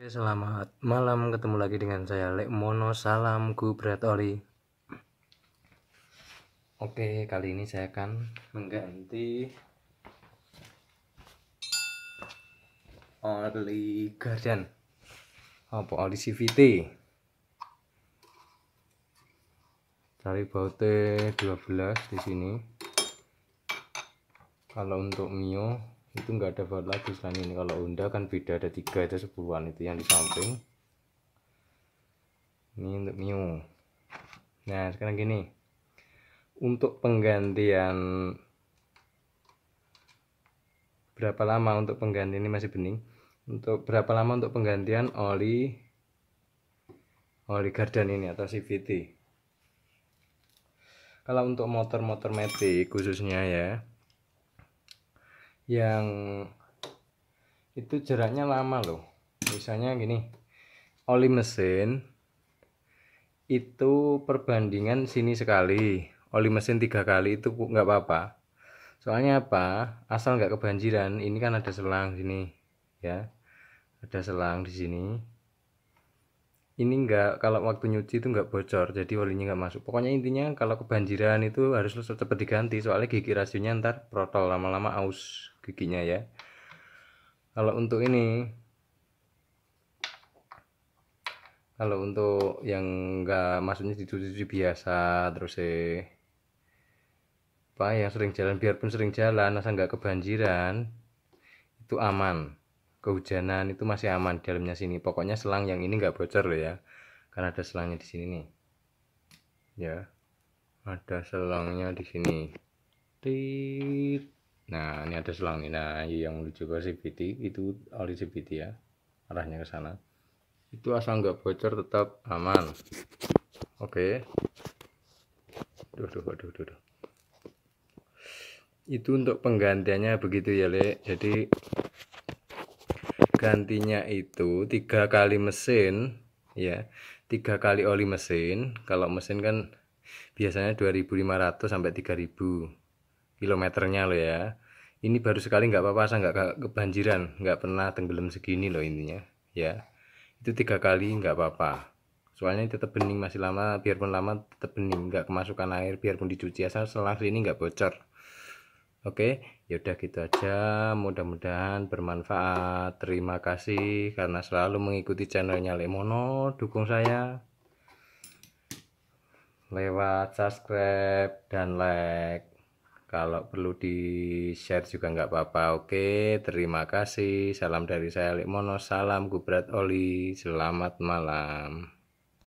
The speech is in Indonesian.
Oke, selamat malam. Ketemu lagi dengan saya Lek Mono. Salamku berat oli. Oke, kali ini saya akan mengganti oli garden. Apa oli CVT? Cari baute 12 di sini. Kalau untuk Mio itu nggak ada buat lagi selain ini kalau Honda kan beda ada tiga itu sepuluhan itu yang di samping ini untuk Mio nah sekarang gini untuk penggantian berapa lama untuk pengganti ini masih bening untuk berapa lama untuk penggantian oli oli gardan ini atau CVT kalau untuk motor-motor metik khususnya ya yang itu jaraknya lama loh misalnya gini oli mesin itu perbandingan sini sekali oli mesin tiga kali itu nggak apa-apa soalnya apa asal nggak kebanjiran ini kan ada selang sini ya ada selang di sini ini enggak kalau waktu nyuci itu enggak bocor jadi olinya enggak masuk pokoknya intinya kalau kebanjiran itu harus cepat diganti soalnya gigi rasionya ntar protol lama-lama aus giginya ya kalau untuk ini kalau untuk yang enggak maksudnya dicuci biasa terus eh apa yang sering jalan biarpun sering jalan asal enggak kebanjiran itu aman kehujanan itu masih aman di dalamnya sini pokoknya selang yang ini enggak bocor loh ya karena ada selangnya di sini nih ya ada selangnya di sini Nah, ini ada selang nih. Nah, yang menuju ke CBT itu oli CBT ya. Arahnya ke sana. Itu asal nggak bocor tetap aman. Oke. Okay. Duh, duh, duh, duh, duh. Itu untuk penggantiannya begitu ya, Le. Jadi gantinya itu tiga kali mesin ya tiga kali oli mesin kalau mesin kan biasanya 2500 sampai 3000 kilometernya loh ya ini baru sekali nggak apa-apa saya nggak kebanjiran nggak pernah tenggelam segini loh intinya ya itu tiga kali nggak apa-apa soalnya tetap bening masih lama biarpun lama tetap bening nggak kemasukan air biarpun dicuci asal selang ini nggak bocor Oke, yaudah gitu aja. Mudah-mudahan bermanfaat. Terima kasih karena selalu mengikuti channelnya Lemono. Dukung saya lewat subscribe dan like. Kalau perlu di-share juga nggak apa-apa. Oke, terima kasih. Salam dari saya, Alik Mono. Salam Gubrat Oli. Selamat malam.